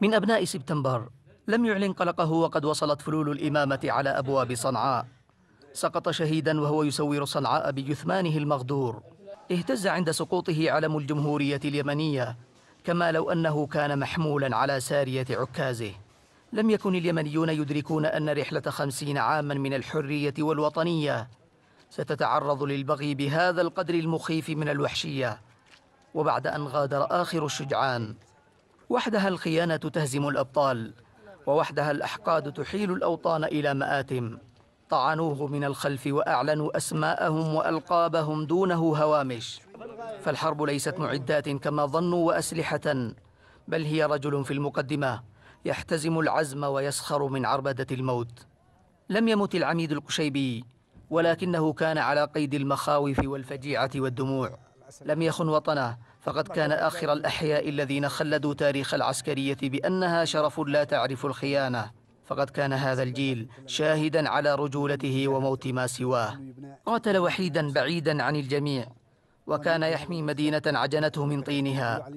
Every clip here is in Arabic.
من أبناء سبتمبر لم يعلن قلقه وقد وصلت فلول الإمامة على أبواب صنعاء سقط شهيدا وهو يسور صنعاء بجثمانه المغدور اهتز عند سقوطه علم الجمهورية اليمنية كما لو أنه كان محمولا على سارية عكازه لم يكن اليمنيون يدركون أن رحلة خمسين عاما من الحرية والوطنية ستتعرض للبغي بهذا القدر المخيف من الوحشية وبعد أن غادر آخر الشجعان وحدها الخيانة تهزم الأبطال ووحدها الأحقاد تحيل الأوطان إلى مآتم طعنوه من الخلف وأعلنوا أسماءهم وألقابهم دونه هوامش فالحرب ليست معدات كما ظنوا وأسلحة بل هي رجل في المقدمة يحتزم العزم ويسخر من عربدة الموت لم يمت العميد القشيبي ولكنه كان على قيد المخاوف والفجيعة والدموع لم يخن وطنه فقد كان آخر الأحياء الذين خلدوا تاريخ العسكرية بأنها شرف لا تعرف الخيانة فقد كان هذا الجيل شاهدا على رجولته وموت ما سواه قاتل وحيدا بعيدا عن الجميع وكان يحمي مدينة عجنته من طينها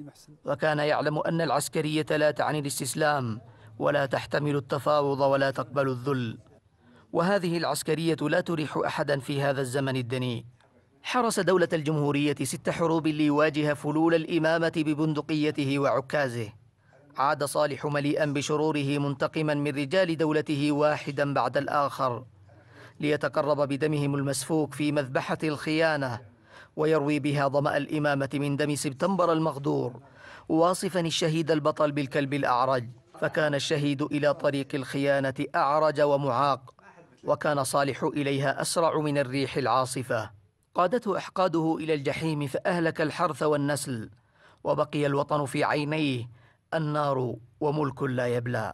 وكان يعلم أن العسكرية لا تعني الاستسلام ولا تحتمل التفاوض ولا تقبل الذل وهذه العسكرية لا تريح أحدا في هذا الزمن الدنيء حرس دولة الجمهورية ست حروب ليواجه فلول الإمامة ببندقيته وعكازه عاد صالح مليئا بشروره منتقما من رجال دولته واحدا بعد الآخر ليتقرب بدمهم المسفوك في مذبحة الخيانة ويروي بها ظمأ الإمامة من دم سبتمبر المغدور واصفا الشهيد البطل بالكلب الأعرج فكان الشهيد إلى طريق الخيانة أعرج ومعاق وكان صالح إليها أسرع من الريح العاصفة قادته إحقاده إلى الجحيم فأهلك الحرث والنسل وبقي الوطن في عينيه النار وملك لا يبلى